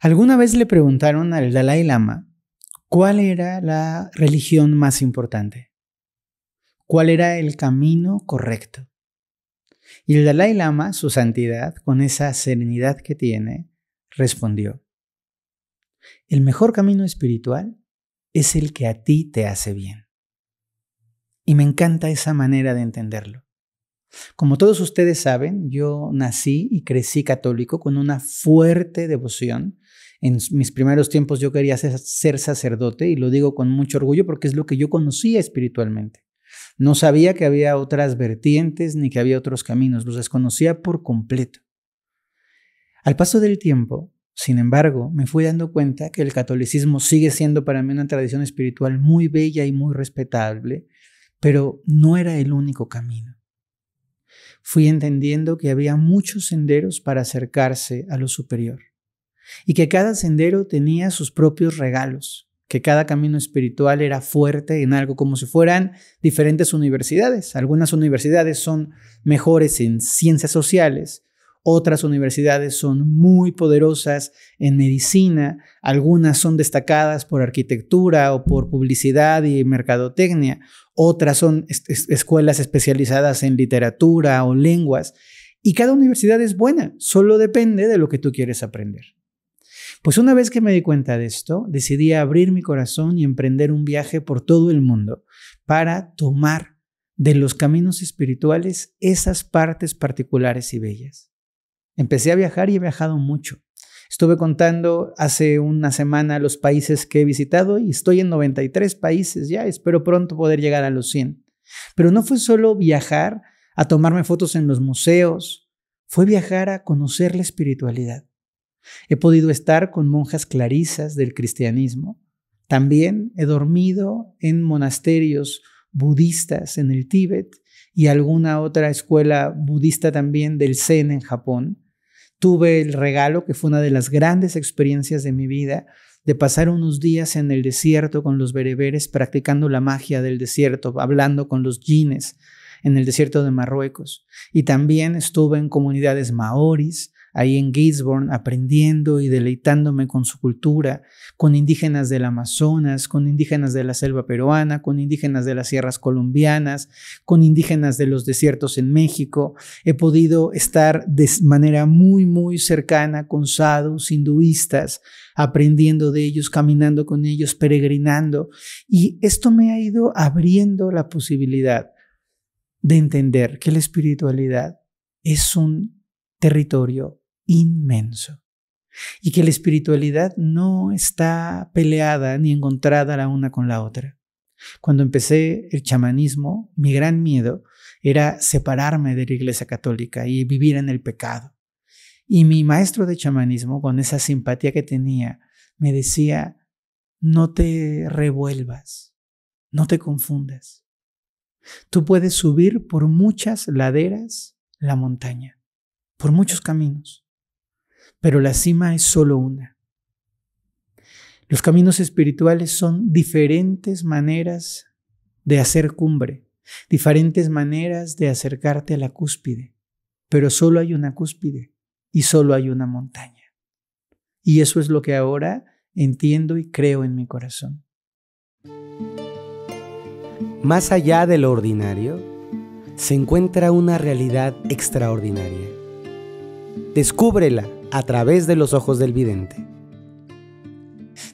Alguna vez le preguntaron al Dalai Lama cuál era la religión más importante, cuál era el camino correcto. Y el Dalai Lama, su santidad, con esa serenidad que tiene, respondió, el mejor camino espiritual es el que a ti te hace bien. Y me encanta esa manera de entenderlo. Como todos ustedes saben, yo nací y crecí católico con una fuerte devoción. En mis primeros tiempos yo quería ser, sacerdote y lo digo con mucho orgullo porque es lo que yo conocía espiritualmente. No sabía que había otras vertientes ni que había otros caminos, los desconocía por completo. Al paso del tiempo, sin embargo, me fui dando cuenta que el catolicismo sigue siendo para mí una tradición espiritual muy bella y muy respetable, pero no era el único camino fui entendiendo que había muchos senderos para acercarse a lo superior y que cada sendero tenía sus propios regalos, que cada camino espiritual era fuerte en algo como si fueran diferentes universidades. Algunas universidades son mejores en ciencias sociales, otras universidades son muy poderosas en medicina, algunas son destacadas por arquitectura o por publicidad y mercadotecnia, otras son escuelas especializadas en literatura o lenguas, y cada universidad es buena, solo depende de lo que tú quieres aprender. Pues una vez que me di cuenta de esto, decidí abrir mi corazón y emprender un viaje por todo el mundo para tomar de los caminos espirituales esas partes particulares y bellas. Empecé a viajar y he viajado mucho. Estuve contando hace una semana los países que he visitado y estoy en 93 países ya. Espero pronto poder llegar a los 100. Pero no fue solo viajar a tomarme fotos en los museos, fue viajar a conocer la espiritualidad. He podido estar con monjas clarisas del cristianismo. También he dormido en monasterios budistas en el Tíbet y alguna otra escuela budista también del Zen en Japón. Tuve el regalo, que fue una de las grandes experiencias de mi vida, de pasar unos días en el desierto con los bereberes, practicando la magia del desierto, hablando con los jines en el desierto de Marruecos. Y también estuve en comunidades maoris, ahí en Gatesbourne aprendiendo y deleitándome con su cultura, con indígenas del Amazonas, con indígenas de la selva peruana, con indígenas de las sierras colombianas, con indígenas de los desiertos en México. He podido estar de manera muy, muy cercana con sadhus hinduistas, aprendiendo de ellos, caminando con ellos, peregrinando. Y esto me ha ido abriendo la posibilidad de entender que la espiritualidad es un territorio inmenso. Y que la espiritualidad no está peleada ni encontrada la una con la otra. Cuando empecé el chamanismo, mi gran miedo era separarme de la Iglesia Católica y vivir en el pecado. Y mi maestro de chamanismo, con esa simpatía que tenía, me decía, no te revuelvas, no te confundas. Tú puedes subir por muchas laderas la montaña, por muchos caminos, pero la cima es solo una. Los caminos espirituales son diferentes maneras de hacer cumbre, diferentes maneras de acercarte a la cúspide, pero solo hay una cúspide y solo hay una montaña. Y eso es lo que ahora entiendo y creo en mi corazón. Más allá de lo ordinario, se encuentra una realidad extraordinaria. Descúbrela a través de los ojos del vidente.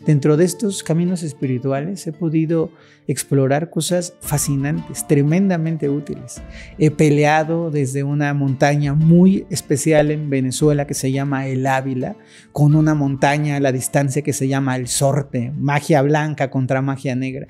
Dentro de estos caminos espirituales he podido explorar cosas fascinantes, tremendamente útiles. He peleado desde una montaña muy especial en Venezuela que se llama El Ávila, con una montaña a la distancia que se llama El Sorte, magia blanca contra magia negra.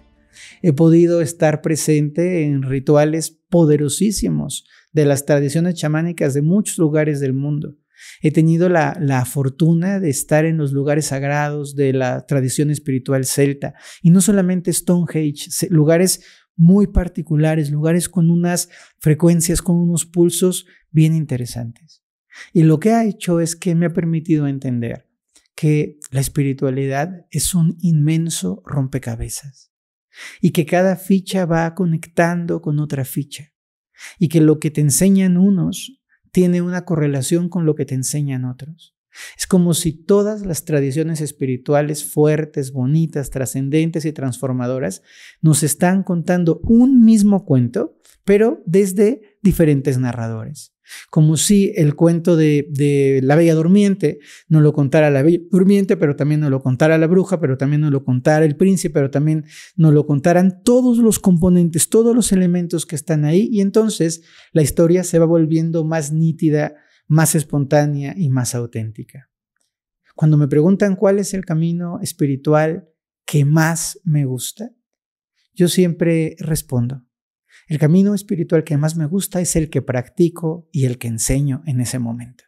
He podido estar presente en rituales poderosísimos de las tradiciones chamánicas de muchos lugares del mundo. He tenido la, fortuna de estar en los lugares sagrados de la tradición espiritual celta, y no solamente Stonehenge, lugares muy particulares, lugares con unas frecuencias, con unos pulsos bien interesantes. Y lo que ha hecho es que me ha permitido entender que la espiritualidad es un inmenso rompecabezas y que cada ficha va conectando con otra ficha y que lo que te enseñan unos tiene una correlación con lo que te enseñan otros. Es como si todas las tradiciones espirituales fuertes, bonitas, trascendentes y transformadoras nos están contando un mismo cuento, pero desde diferentes narradores. Como si el cuento de, la Bella Durmiente no lo contara la Bella Durmiente, pero también no lo contara la bruja, pero también no lo contara el príncipe, pero también no lo contaran todos los componentes, todos los elementos que están ahí. Y entonces la historia se va volviendo más nítida, más espontánea y más auténtica. Cuando me preguntan cuál es el camino espiritual que más me gusta, yo siempre respondo, el camino espiritual que más me gusta es el que practico y el que enseño en ese momento.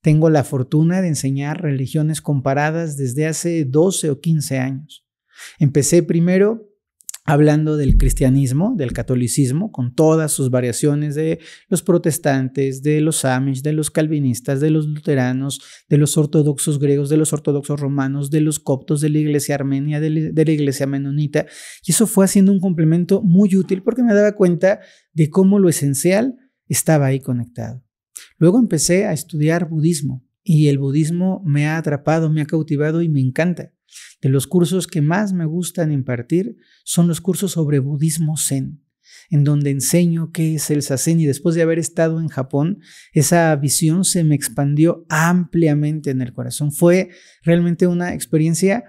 Tengo la fortuna de enseñar religiones comparadas desde hace 12 o 15 años. Empecé primero hablando del cristianismo, del catolicismo, con todas sus variaciones de los protestantes, de los amish, de los calvinistas, de los luteranos, de los ortodoxos griegos, de los ortodoxos romanos, de los coptos, de la iglesia armenia, de, la iglesia menonita. Y eso fue haciendo un complemento muy útil porque me daba cuenta de cómo lo esencial estaba ahí conectado. Luego empecé a estudiar budismo y el budismo me ha atrapado, me ha cautivado y me encanta. De los cursos que más me gustan impartir son los cursos sobre budismo zen, en donde enseño qué es el sasen y después de haber estado en Japón, esa visión se me expandió ampliamente en el corazón. Fue realmente una experiencia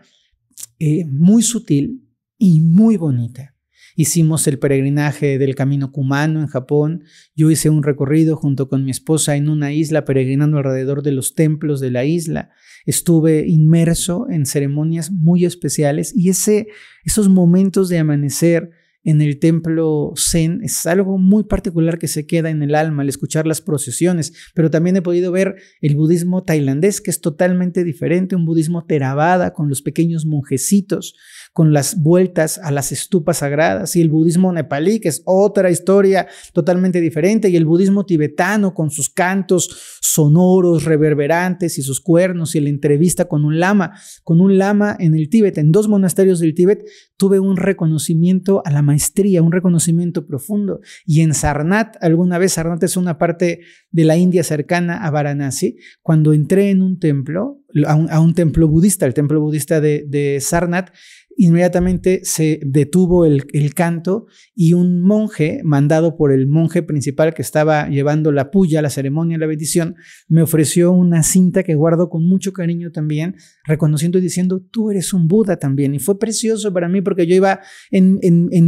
eh, muy sutil y muy bonita. Hicimos el peregrinaje del camino Kumano en Japón. Yo hice un recorrido junto con mi esposa en una isla peregrinando alrededor de los templos de la isla. Estuve inmerso en ceremonias muy especiales y ese, esos momentos de amanecer en el templo zen es algo muy particular que se queda en el alma al escuchar las procesiones, pero también he podido ver el budismo tailandés que es totalmente diferente, un budismo terabada con los pequeños monjecitos, con las vueltas a las estupas sagradas y el budismo nepalí, que es otra historia totalmente diferente, y el budismo tibetano con sus cantos sonoros, reverberantes y sus cuernos y la entrevista con un lama, con un lama en el Tíbet, en dos monasterios del Tíbet, tuve un reconocimiento a la maestría, un reconocimiento profundo. Y en Sarnat, alguna vez Sarnat es una parte de la India cercana a Varanasi, cuando entré en un templo, a un, templo budista, el templo budista de, Sarnath, inmediatamente se detuvo el, canto y un monje, mandado por el monje principal que estaba llevando la puya, la ceremonia, la bendición, me ofreció una cinta que guardo con mucho cariño también, reconociendo y diciendo, tú eres un Buda también. Y fue precioso para mí porque yo iba en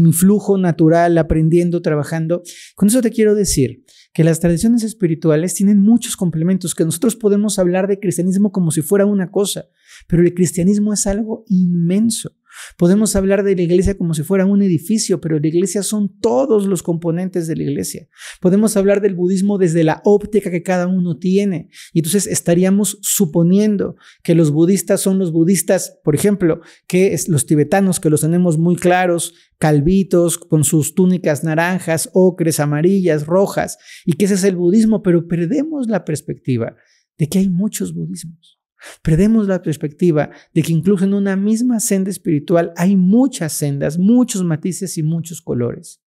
mi flujo natural, aprendiendo, trabajando. Con eso te quiero decir que las tradiciones espirituales tienen muchos complementos, que nosotros podemos hablar de cristianismo como si fuera una cosa, pero el cristianismo es algo inmenso. Podemos hablar de la iglesia como si fuera un edificio, pero la iglesia son todos los componentes de la iglesia. Podemos hablar del budismo desde la óptica que cada uno tiene. Y entonces estaríamos suponiendo que los budistas son los budistas, por ejemplo, que es los tibetanos, que los tenemos muy claros, calvitos, con sus túnicas naranjas, ocres, amarillas, rojas, y que ese es el budismo, pero perdemos la perspectiva de que hay muchos budismos. Perdemos la perspectiva de que incluso en una misma senda espiritual hay muchas sendas, muchos matices y muchos colores.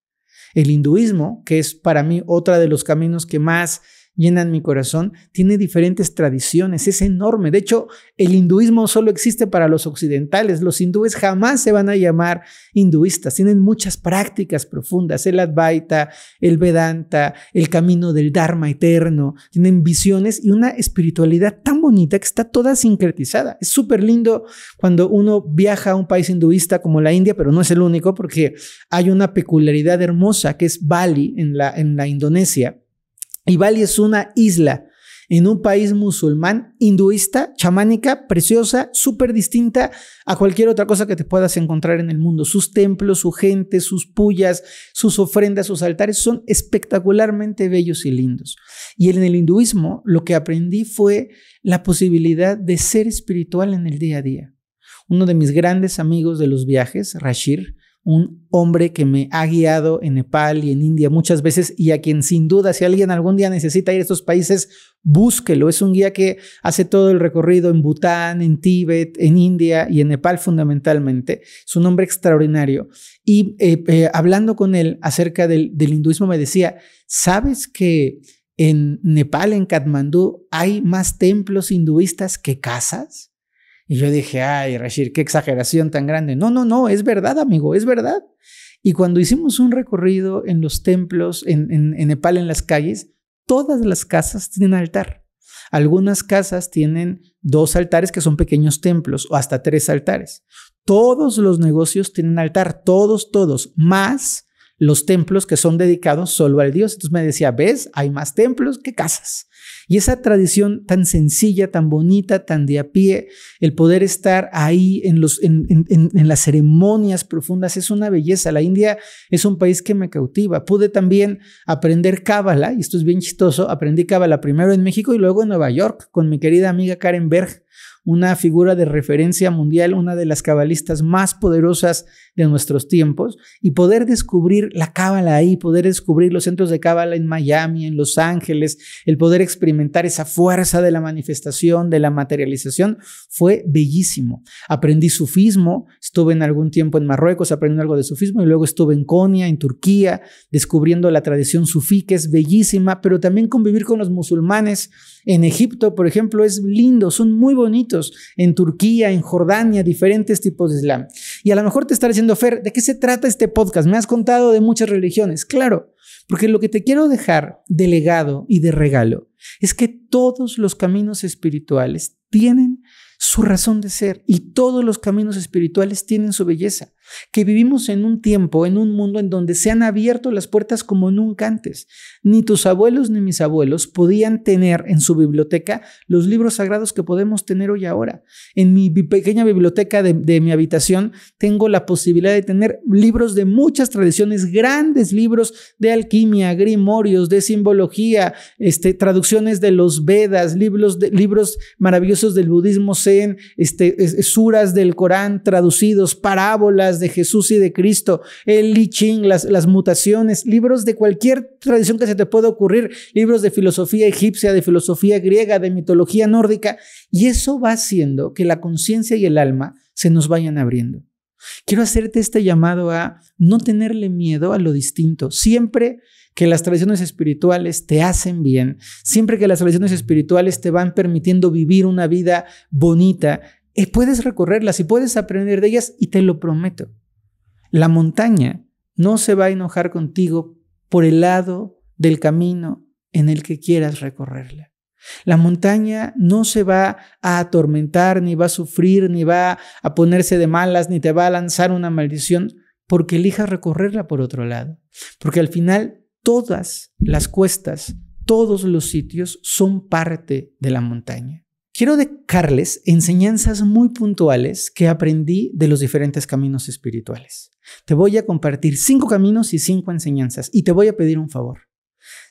El hinduismo, que es para mí otra de los caminos que más llenan mi corazón, tiene diferentes tradiciones, es enorme. De hecho, el hinduismo solo existe para los occidentales. Los hindúes jamás se van a llamar hinduistas. Tienen muchas prácticas profundas, el Advaita, el Vedanta, el camino del Dharma eterno. Tienen visiones y una espiritualidad tan bonita que está toda sincretizada. Es súper lindo cuando uno viaja a un país hinduista como la India, pero no es el único porque hay una peculiaridad hermosa que es Bali en la, en la Indonesia y Bali es una isla en un país musulmán, hinduista, chamánica, preciosa, súper distinta a cualquier otra cosa que te puedas encontrar en el mundo. Sus templos, su gente, sus pullas, sus ofrendas, sus altares son espectacularmente bellos y lindos. Y en el hinduismo lo que aprendí fue la posibilidad de ser espiritual en el día a día. Uno de mis grandes amigos de los viajes, Rashir, un hombre que me ha guiado en Nepal y en India muchas veces y a quien sin duda, si alguien algún día necesita ir a estos países, búsquelo. Es un guía que hace todo el recorrido en Bután, en Tíbet, en India y en Nepal fundamentalmente. Es un hombre extraordinario. Y eh, eh, hablando con él acerca del hinduismo, me decía, ¿sabes que en Nepal, en Katmandú, hay más templos hinduistas que casas? Y yo dije, ay, Rashir, qué exageración tan grande. No, no, no, es verdad, amigo, es verdad. Y cuando hicimos un recorrido en los templos, en, en Nepal, en las calles, todas las casas tienen altar. Algunas casas tienen dos altares que son pequeños templos o hasta tres altares. Todos los negocios tienen altar, todos, todos, más los templos que son dedicados solo al Dios. Entonces me decía, ves, hay más templos que casas. Y esa tradición tan sencilla, tan bonita, tan de a pie, el poder estar ahí en, los, en, en, las ceremonias profundas es una belleza. La India es un país que me cautiva. Pude también aprender Cábala, y esto es bien chistoso, aprendí Cábala primero en México y luego en Nueva York con mi querida amiga Karen Berg una figura de referencia mundial, una de las cabalistas más poderosas de nuestros tiempos, y poder descubrir la cábala ahí, poder descubrir los centros de cábala en Miami, en Los Ángeles, el poder experimentar esa fuerza de la manifestación, de la materialización, fue bellísimo. Aprendí sufismo, estuve en algún tiempo en Marruecos aprendiendo algo de sufismo y luego estuve en Konya, en Turquía, descubriendo la tradición sufí, que es bellísima, pero también convivir con los musulmanes en Egipto, por ejemplo, es lindo, son muy bonitos en Turquía, en Jordania, diferentes tipos de Islam. Y a lo mejor te estará diciendo, Fer, ¿de qué se trata este podcast? Me has contado de muchas religiones. Claro, porque lo que te quiero dejar de legado y de regalo es que todos los caminos espirituales tienen su razón de ser y todos los caminos espirituales tienen su belleza que vivimos en un tiempo, en un mundo en donde se han abierto las puertas como nunca antes. Ni tus abuelos ni mis abuelos podían tener en su biblioteca los libros sagrados que podemos tener hoy ahora. En mi pequeña biblioteca de, mi habitación tengo la posibilidad de tener libros de muchas tradiciones, grandes libros de alquimia, grimorios, de simbología, este, traducciones de los Vedas, libros, de, libros maravillosos del budismo zen, este, suras del Corán traducidos, parábolas de Jesús y de Cristo, el I las, las mutaciones, libros de cualquier tradición que se te pueda ocurrir, libros de filosofía egipcia, de filosofía griega, de mitología nórdica, y eso va haciendo que la conciencia y el alma se nos vayan abriendo. Quiero hacerte este llamado a no tenerle miedo a lo distinto. Siempre que las tradiciones espirituales te hacen bien, siempre que las tradiciones espirituales te van permitiendo vivir una vida bonita, eh, puedes recorrerlas y puedes aprender de ellas y te lo prometo. La montaña no se va a enojar contigo por el lado del camino en el que quieras recorrerla. La montaña no se va a atormentar, ni va a sufrir, ni va a ponerse de malas, ni te va a lanzar una maldición porque elijas recorrerla por otro lado. Porque al final todas las cuestas, todos los sitios son parte de la montaña. Quiero dejarles enseñanzas muy puntuales que aprendí de los diferentes caminos espirituales. Te voy a compartir cinco caminos y cinco enseñanzas y te voy a pedir un favor.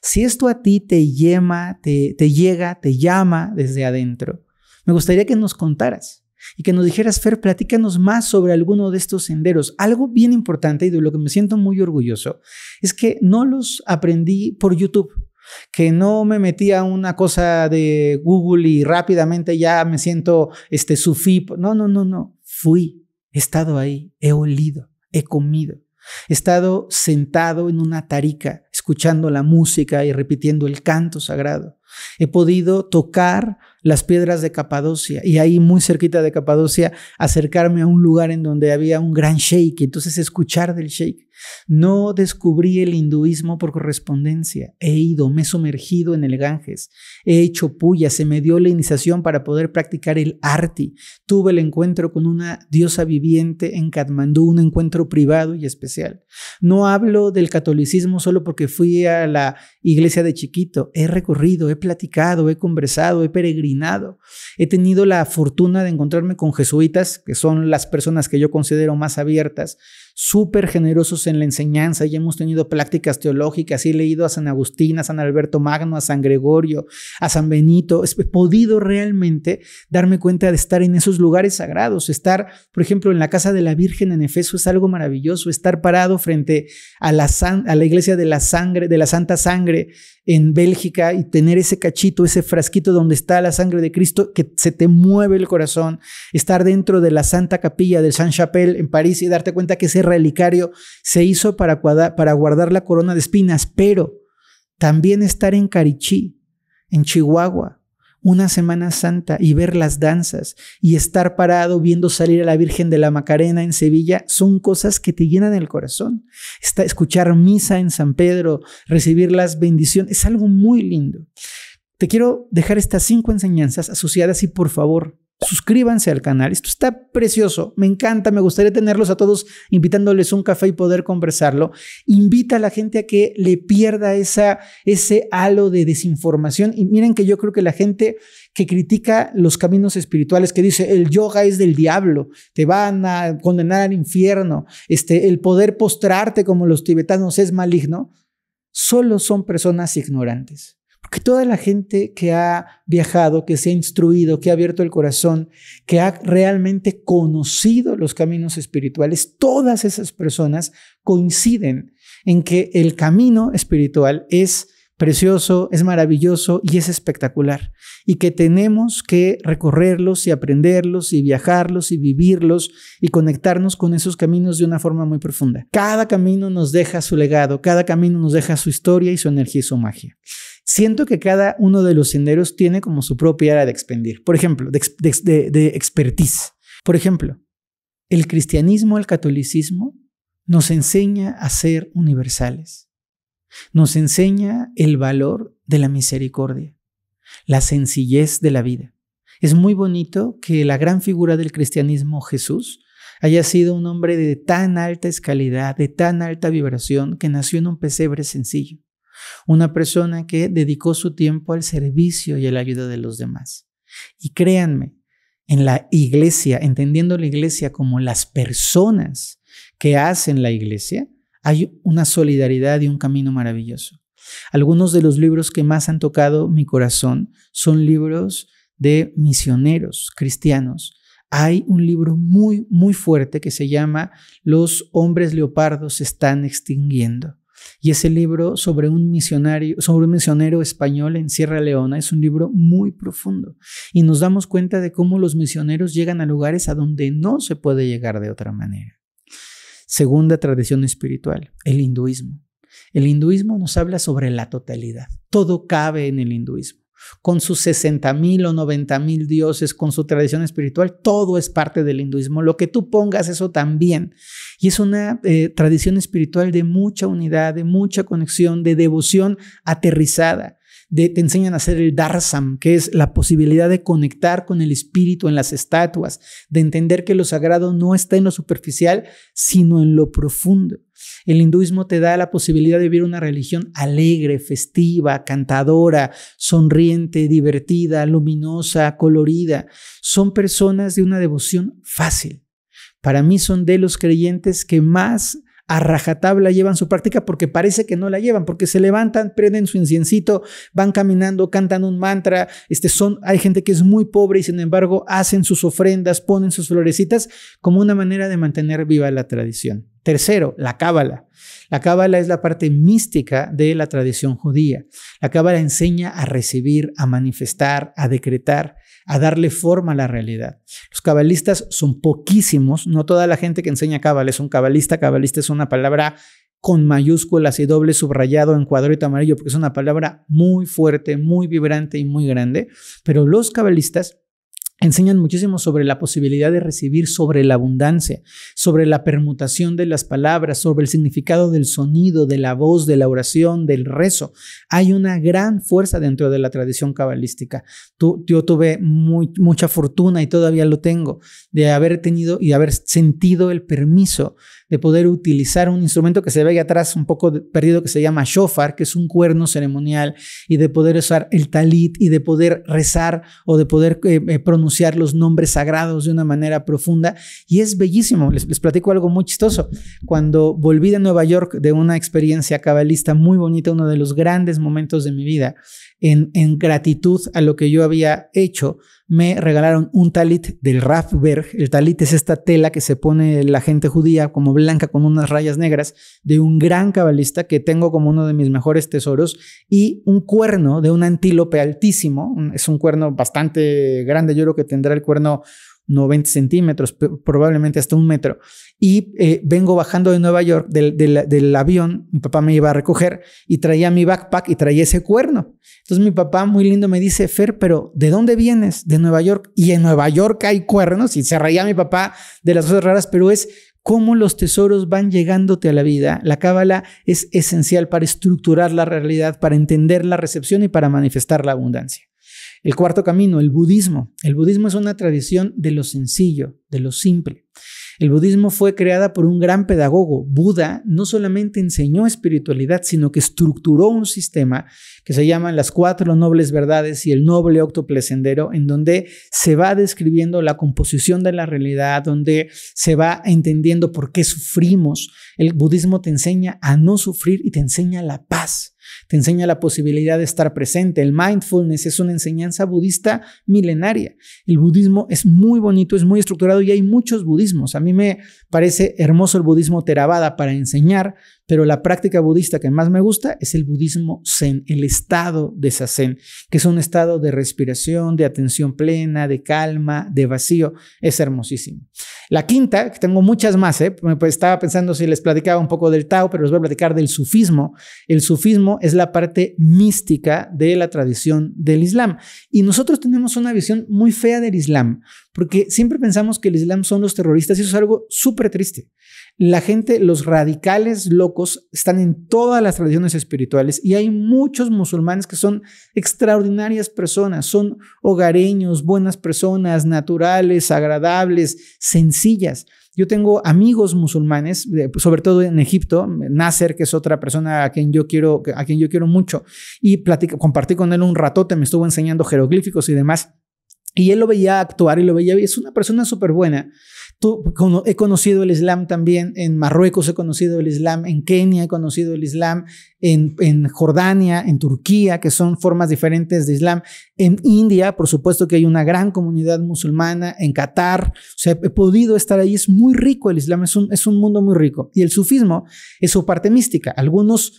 Si esto a ti te llama, te, te llega, te llama desde adentro, me gustaría que nos contaras y que nos dijeras, Fer, platícanos más sobre alguno de estos senderos. Algo bien importante y de lo que me siento muy orgulloso es que no los aprendí por YouTube que no me metía una cosa de Google y rápidamente ya me siento este sufí. No, no, no, no. Fui, he estado ahí, he olido, he comido. He estado sentado en una tarica, escuchando la música y repitiendo el canto sagrado. He podido tocar las piedras de Capadocia y ahí muy cerquita de Capadocia acercarme a un lugar en donde había un gran sheik, entonces escuchar del sheik. No descubrí el hinduismo por correspondencia. He ido, me he sumergido en el Ganges. He hecho puya, se me dio la iniciación para poder practicar el arti. Tuve el encuentro con una diosa viviente en Katmandú, un encuentro privado y especial. No hablo del catolicismo solo porque fui a la iglesia de chiquito. He recorrido, he platicado, he conversado, he peregrinado. He tenido la fortuna de encontrarme con jesuitas, que son las personas que yo considero más abiertas súper generosos en la enseñanza y hemos tenido prácticas teológicas. He leído a San Agustín, a San Alberto Magno, a San Gregorio, a San Benito. He podido realmente darme cuenta de estar en esos lugares sagrados. Estar, por ejemplo, en la casa de la Virgen en Efeso es algo maravilloso. Estar parado frente a la, a la iglesia de la sangre, de la Santa Sangre en Bélgica y tener ese cachito, ese frasquito donde está la sangre de Cristo que se te mueve el corazón. Estar dentro de la Santa Capilla del Saint-Chapelle en París y darte cuenta que ese relicario se hizo para, para guardar la corona de espinas, pero también estar en Carichí, en Chihuahua, una Semana Santa y ver las danzas y estar parado viendo salir a la Virgen de la Macarena en Sevilla son cosas que te llenan el corazón. Está, escuchar misa en San Pedro, recibir las bendiciones, es algo muy lindo. Te quiero dejar estas cinco enseñanzas asociadas y por favor, Suscríbanse al canal. Esto está precioso. Me encanta. Me gustaría tenerlos a todos invitándoles un café y poder conversarlo. Invita a la gente a que le pierda esa, ese halo de desinformación. Y miren que yo creo que la gente que critica los caminos espirituales, que dice el yoga es del diablo, te van a condenar al infierno, este, el poder postrarte como los tibetanos es maligno, solo son personas ignorantes que toda la gente que ha viajado, que se ha instruido, que ha abierto el corazón, que ha realmente conocido los caminos espirituales, todas esas personas coinciden en que el camino espiritual es precioso, es maravilloso y es espectacular. Y que tenemos que recorrerlos y aprenderlos y viajarlos y vivirlos y conectarnos con esos caminos de una forma muy profunda. Cada camino nos deja su legado, cada camino nos deja su historia y su energía y su magia siento que cada uno de los senderos tiene como su propia área de expendir, Por ejemplo, de, de expertise. Por ejemplo, el cristianismo, el catolicismo nos enseña a ser universales. Nos enseña el valor de la misericordia, la sencillez de la vida. Es muy bonito que la gran figura del cristianismo, Jesús, haya sido un hombre de tan alta escalidad, de tan alta vibración, que nació en un pesebre sencillo. Una persona que dedicó su tiempo al servicio y a la ayuda de los demás. Y créanme, en la iglesia, entendiendo la iglesia como las personas que hacen la iglesia, hay una solidaridad y un camino maravilloso. Algunos de los libros que más han tocado mi corazón son libros de misioneros cristianos. Hay un libro muy, muy fuerte que se llama Los hombres leopardos se están extinguiendo. Y ese libro sobre un misionario, sobre un misionero español en Sierra Leona es un libro muy profundo y nos damos cuenta de cómo los misioneros llegan a lugares a donde no se puede llegar de otra manera. Segunda tradición espiritual, el hinduismo. El hinduismo nos habla sobre la totalidad. Todo cabe en el hinduismo con sus 60 mil o 90 mil dioses, con su tradición espiritual, todo es parte del hinduismo. Lo que tú pongas, eso también. Y es una eh, tradición espiritual de mucha unidad, de mucha conexión, de devoción aterrizada te enseñan a hacer el darsam, que es la posibilidad de conectar con el espíritu en las estatuas, de entender que lo sagrado no está en lo superficial, sino en lo profundo. El hinduismo te da la posibilidad de vivir una religión alegre, festiva, cantadora, sonriente, divertida, luminosa, colorida. Son personas de una devoción fácil. Para mí son de los creyentes que más a rajatabla llevan su práctica porque parece que no la llevan, porque se levantan, prenden su inciencito, van caminando, cantan un mantra, este son, hay gente que es muy pobre y sin embargo hacen sus ofrendas, ponen sus florecitas como una manera de mantener viva la tradición. Tercero, la cábala. La cábala es la parte mística de la tradición judía. La cábala enseña a recibir, a manifestar, a decretar a darle forma a la realidad. Los cabalistas son poquísimos, no toda la gente que enseña cabal es un cabalista, cabalista es una palabra con mayúsculas y doble subrayado en cuadrito amarillo, porque es una palabra muy fuerte, muy vibrante y muy grande, pero los cabalistas enseñan muchísimo sobre la posibilidad de recibir, sobre la abundancia, sobre la permutación de las palabras, sobre el significado del sonido, de la voz, de la oración, del rezo. Hay una gran fuerza dentro de la tradición cabalística. yo tuve mucha fortuna y todavía lo tengo de haber tenido y haber sentido el permiso de poder utilizar un instrumento que se ve ahí atrás un poco perdido que se llama shofar, que es un cuerno ceremonial, y de poder usar el talit y de poder rezar o de poder eh, eh, pronunciar los nombres sagrados de una manera profunda y es bellísimo. Les, platico algo muy chistoso. Cuando volví de Nueva York de una experiencia cabalista muy bonita, uno de los grandes momentos de mi vida, en, en gratitud a lo que yo había hecho, me regalaron un talit del Rafberg. El talit es esta tela que se pone la gente judía como blanca con unas rayas negras de un gran cabalista que tengo como uno de mis mejores tesoros y un cuerno de un antílope altísimo. Es un cuerno bastante grande, yo creo que tendrá el cuerno 90 centímetros, probablemente hasta un metro. Y eh, vengo bajando de Nueva York del, avión, mi papá me iba a recoger y traía mi backpack y traía ese cuerno. Entonces mi papá muy lindo me dice, Fer, pero ¿de dónde vienes? De Nueva York. Y en Nueva York hay cuernos y se reía mi papá de las cosas raras, pero es cómo los tesoros van llegándote a la vida. La cábala es esencial para estructurar la realidad, para entender la recepción y para manifestar la abundancia. El cuarto camino, el budismo. El budismo es una tradición de lo sencillo, de lo simple. El budismo fue creada por un gran pedagogo. Buda no solamente enseñó espiritualidad, sino que estructuró un sistema que se llama las cuatro nobles verdades y el noble octuple sendero, en donde se va describiendo la composición de la realidad, donde se va entendiendo por qué sufrimos. El budismo te enseña a no sufrir y te enseña la paz. Te enseña la posibilidad de estar presente. El mindfulness es una enseñanza budista milenaria. El budismo es muy bonito, es muy estructurado y hay muchos budismos. A mí me parece hermoso el budismo Theravada para enseñar, pero la práctica budista que más me gusta es el budismo zen, el estado de zazen, que es un estado de respiración, de atención plena, de calma, de vacío. Es hermosísimo. La quinta, que tengo muchas más, ¿eh? Pues, estaba pensando si les platicaba un poco del Tao, pero les voy a platicar del sufismo. El sufismo es la parte mística de la tradición del Islam. Y nosotros tenemos una visión muy fea del Islam, porque siempre pensamos que el Islam son los terroristas y eso es algo súper triste la gente, los radicales locos, están en todas las tradiciones espirituales y hay muchos musulmanes que son extraordinarias personas, son hogareños, buenas personas, naturales, agradables, sencillas. Yo tengo amigos musulmanes, eh, sobre todo en Egipto, Nasser, que es otra persona a quien yo quiero, a quien yo quiero mucho, y platico, compartí con él un ratote, me estuvo enseñando jeroglíficos y demás. Y él lo veía actuar y lo veía, es una persona súper buena, he conocido el Islam también, en Marruecos he conocido el Islam, en Kenia he conocido el Islam, en, Jordania, en Turquía, que son formas diferentes de Islam, en India, por supuesto que hay una gran comunidad musulmana, en Qatar, o sea, he podido estar ahí, es muy rico el Islam, es un, es un mundo muy rico. Y el sufismo es su parte mística, algunos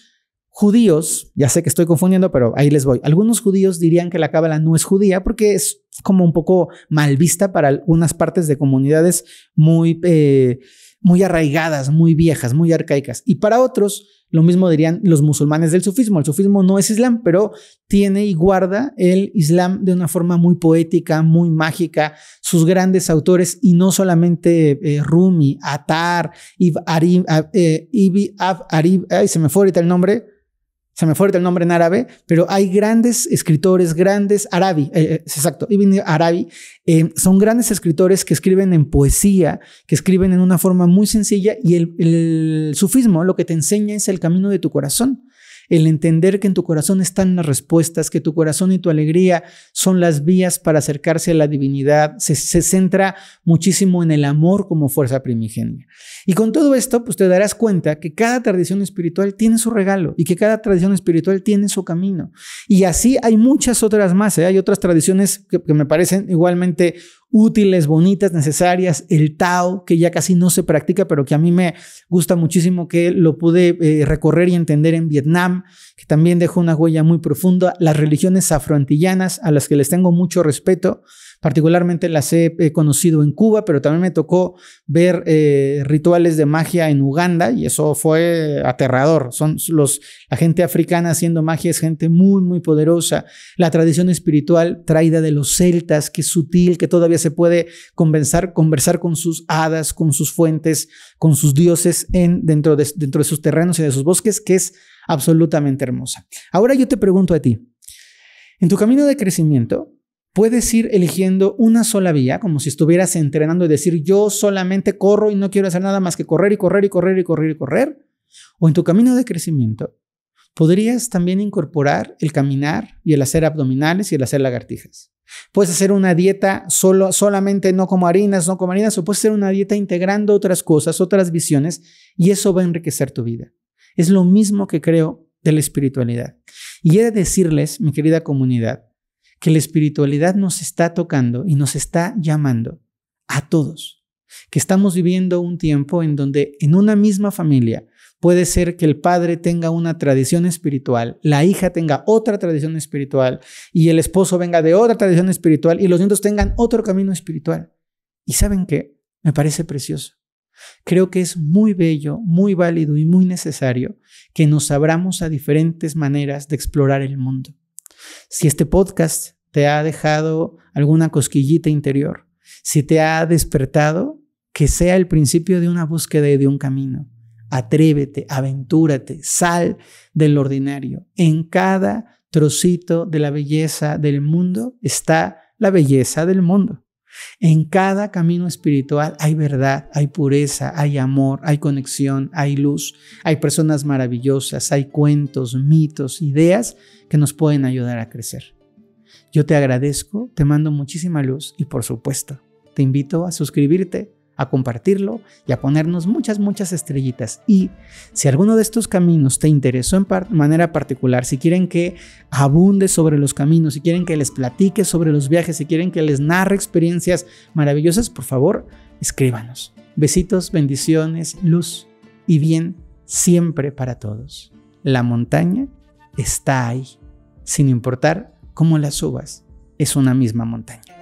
judíos, ya sé que estoy confundiendo, pero ahí les voy. Algunos judíos dirían que la cábala no es judía porque es como un poco mal vista para algunas partes de comunidades muy, eh, muy arraigadas, muy viejas, muy arcaicas. Y para otros, lo mismo dirían los musulmanes del sufismo. El sufismo no es islam, pero tiene y guarda el islam de una forma muy poética, muy mágica. Sus grandes autores, y no solamente eh, Rumi, Atar, Ibn Arib, eh, Arib, ay, se me fue ahorita el nombre, se me fuerte el nombre en árabe, pero hay grandes escritores, grandes, Arabi, eh, eh, exacto, Ibn Arabi, eh, son grandes escritores que escriben en poesía, que escriben en una forma muy sencilla y el, sufismo lo que te enseña es el camino de tu corazón el entender que en tu corazón están las respuestas, que tu corazón y tu alegría son las vías para acercarse a la divinidad, se, centra muchísimo en el amor como fuerza primigenia. Y con todo esto, pues te darás cuenta que cada tradición espiritual tiene su regalo y que cada tradición espiritual tiene su camino. Y así hay muchas otras más, ¿eh? hay otras tradiciones que, que me parecen igualmente útiles, bonitas, necesarias, el Tao, que ya casi no se practica, pero que a mí me gusta muchísimo, que lo pude eh, recorrer y entender en Vietnam, que también dejó una huella muy profunda, las religiones afroantillanas, a las que les tengo mucho respeto, Particularmente las he, conocido en Cuba, pero también me tocó ver eh, rituales de magia en Uganda y eso fue aterrador. Son los, la gente africana haciendo magia es gente muy, muy poderosa. La tradición espiritual traída de los celtas, que es sutil, que todavía se puede conversar, conversar con sus hadas, con sus fuentes, con sus dioses en, dentro, de, dentro de sus terrenos y de sus bosques, que es absolutamente hermosa. Ahora yo te pregunto a ti, en tu camino de crecimiento, Puedes ir eligiendo una sola vía, como si estuvieras entrenando y decir, yo solamente corro y no quiero hacer nada más que correr y correr y correr y correr y correr. O en tu camino de crecimiento, podrías también incorporar el caminar y el hacer abdominales y el hacer lagartijas. Puedes hacer una dieta solo, solamente no como harinas, no como harinas, o puedes hacer una dieta integrando otras cosas, otras visiones, y eso va a enriquecer tu vida. Es lo mismo que creo de la espiritualidad. Y he de decirles, mi querida comunidad, que la espiritualidad nos está tocando y nos está llamando a todos, que estamos viviendo un tiempo en donde en una misma familia puede ser que el padre tenga una tradición espiritual, la hija tenga otra tradición espiritual y el esposo venga de otra tradición espiritual y los nietos tengan otro camino espiritual. ¿Y saben qué? Me parece precioso. Creo que es muy bello, muy válido y muy necesario que nos abramos a diferentes maneras de explorar el mundo si este podcast te ha dejado alguna cosquillita interior, si te ha despertado, que sea el principio de una búsqueda y de un camino. Atrévete, aventúrate, sal del ordinario. En cada trocito de la belleza del mundo está la belleza del mundo. En cada camino espiritual hay verdad, hay pureza, hay amor, hay conexión, hay luz, hay personas maravillosas, hay cuentos, mitos, ideas que nos pueden ayudar a crecer. Yo te agradezco, te mando muchísima luz y por supuesto, te invito a suscribirte a compartirlo y a ponernos muchas, muchas estrellitas. Y si alguno de estos caminos te interesó en manera particular, si quieren que abunde sobre los caminos, si quieren que les platique sobre los viajes, si quieren que les narre experiencias maravillosas, por favor, escríbanos. Besitos, bendiciones, luz y bien siempre para todos. La montaña está ahí, sin importar cómo las subas, es una misma montaña.